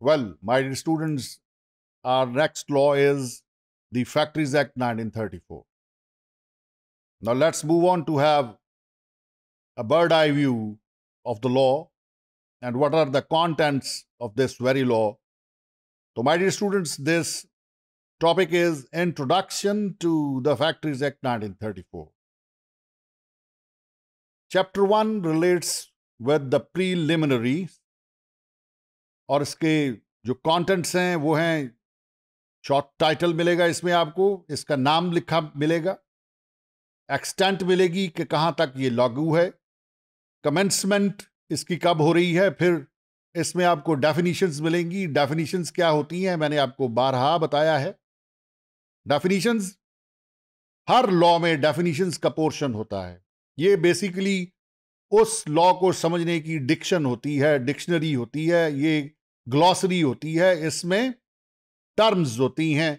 Well, my dear students, our next law is the Factories Act 1934. Now let's move on to have a bird eye view of the law and what are the contents of this very law. So, my dear students, this topic is Introduction to the Factories Act 1934. Chapter 1 relates with the preliminary और इसके जो contents हैं वो हैं short title मिलेगा इसमें आपको इसका नाम लिखा मिलेगा एक्सटेंट मिलेगी कि कहाँ तक ये लागू है कमेंसमेंट इसकी कब हो रही है फिर इसमें आपको डेफिनीशंस मिलेंगी डेफिनीशंस क्या होती हैं मैंने आपको बारहा बताया है डेफिनीशंस हर लॉ में डेफिनीशंस का पोर्शन होता है ये बेसिकली उस लॉ को समझने की डिक्शन होती है डिक्शनरी होती है ये ग्लॉसरी होती है इसमें टर्म्स होती हैं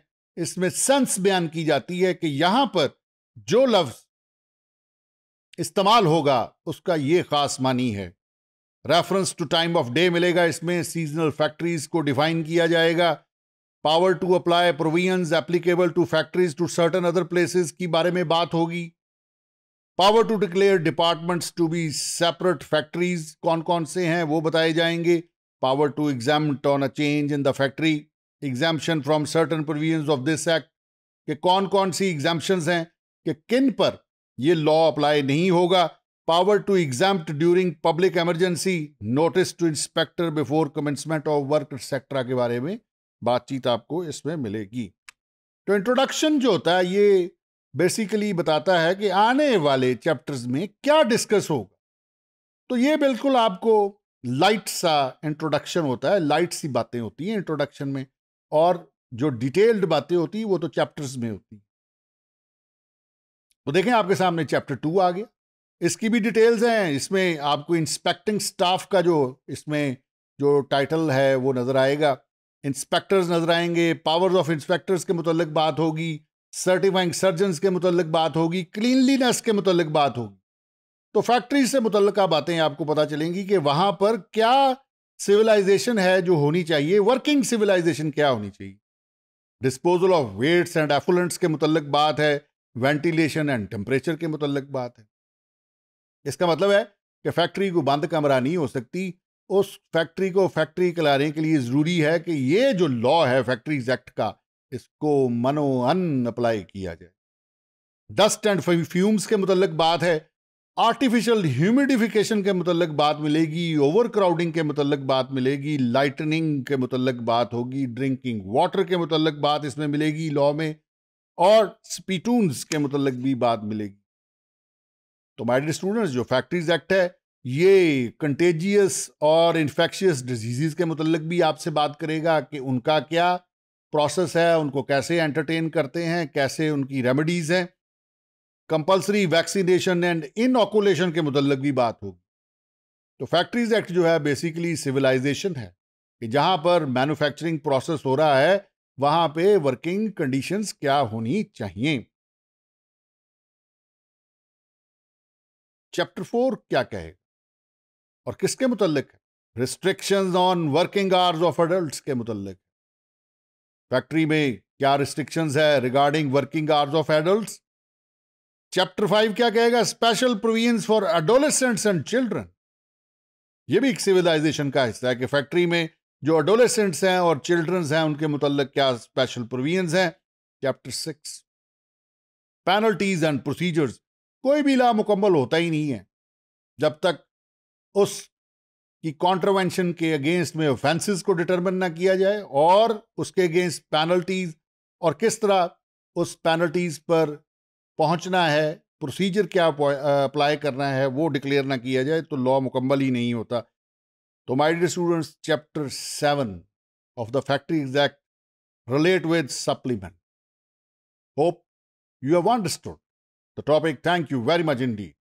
इसमें सेंस बयान की जाती है कि यहां पर जो लफ्ज इस्तेमाल होगा उसका ये खास मानी है reference to time of day मिलेगा इसमें सीजनल फैक्ट्रीज को डिफाइन किया जाएगा power to apply provisions applicable to factories to certain other places की बारे में बात होगी power to declare departments to be separate factories कौन कौन से हैं वो बताए जाएंगे power to exempt on a change in the factory, exemption from certain provisions of this act, कि कौन कौन सी एग्जाम्पन्स हैं कि किन पर ये लॉ अप्लाई नहीं होगा power to exempt during public emergency notice to inspector before commencement of work etcetera के बारे में बातचीत आपको इसमें मिलेगी तो इंट्रोडक्शन जो होता है ये बेसिकली बताता है कि आने वाले चैप्टर्स में क्या डिस्कस होगा तो ये बिल्कुल आपको लाइट सा इंट्रोडक्शन होता है लाइट सी बातें होती हैं इंट्रोडक्शन में और जो डिटेल्ड बातें होती हैं वो तो चैप्टर्स में होती हैं तो देखें आपके सामने चैप्टर टू आ गया इसकी भी डिटेल्स हैं इसमें आपको इंस्पेक्टिंग स्टाफ का जो इसमें जो टाइटल है वो नज़र आएगा इंस्पेक्टर्स नज़र आएंगे पावर्स ऑफ इंस्पेक्टर्स के मुतलक बात होगी सर्टिफाइंग सर्जन के मुतलक बात होगी क्लीनलीनेस के मुतलक बात होगी तो फैक्ट्री से मुतल बातें आपको पता चलेंगी कि वहां पर क्या सिविलाइजेशन है जो होनी चाहिए वर्किंग सिविलाइजेशन क्या होनी चाहिए disposal of wastes and effluents के मुतल बात है वेंटिलेशन एंड टेम्परेचर के मुतल बात है इसका मतलब है कि फैक्ट्री को बंद कमरा नहीं हो सकती उस फैक्ट्री को फैक्ट्री कलारे के लिए ज़रूरी है कि ये जो लॉ है फैक्ट्रीज एक्ट का इसको मनो अन अप्लाई किया जाए डस्ट एंड फ्यूम्स के मुतल बात है आर्टिफिशियल ह्यूमिडिफिकेशन के मतलब बात मिलेगी ओवर क्राउडिंग के मतलब बात मिलेगी लाइटनिंग के मतलब बात होगी ड्रिंकिंग वाटर के मतलब बात इसमें मिलेगी लॉ में और स्पीटून्स के मतलब भी बात मिलेगी तो माय डियर स्टूडेंट्स जो फैक्ट्रीज एक्ट है ये कंटेजियस और इन्फेक्शियस डिजीज़ के मतलब भी आपसे बात करेगा कि उनका क्या प्रोसेस है उनको कैसे एंटरटेन करते हैं कैसे उनकी रेमेडीज़ हैं कंपलसरी वैक्सीनेशन एंड इनऑकुलेशन के मुतल भी बात होगी तो फैक्ट्रीज एक्ट जो है बेसिकली सिविलाइजेशन है कि जहां पर मैन्युफैक्चरिंग प्रोसेस हो रहा है वहां पे वर्किंग कंडीशंस क्या होनी चाहिए चैप्टर फोर क्या कहे और किसके मुतलक है restrictions on working hours of adult के मुतलक फैक्ट्री में क्या रिस्ट्रिक्शंस है regarding working hours of adult chapter five क्या कहेगा special provision for adolescents and children ये भी एक सिविलाइजेशन का हिस्सा है कि फैक्ट्री में जो एडोलेसेंट्स हैं और चिल्ड्रंस हैं उनके मुतलक क्या स्पेशल प्रोविजंस हैं chapter six penalties and procedures कोई भी ला मुकम्मल होता ही नहीं है जब तक उस की कॉन्ट्रोवेंशन के अगेंस्ट में ऑफेंसिस को डिटर्मिन ना किया जाए और उसके अगेंस्ट पेनल्टीज और किस तरह उस पेनल्टीज पर पहुंचना है प्रोसीजर क्या अप्लाई करना है वो डिक्लेयर ना किया जाए तो लॉ मुकम्मल ही नहीं होता तो my dear students chapter seven of the factory exact relate with supplement hope you have understood the topic thank you very much indie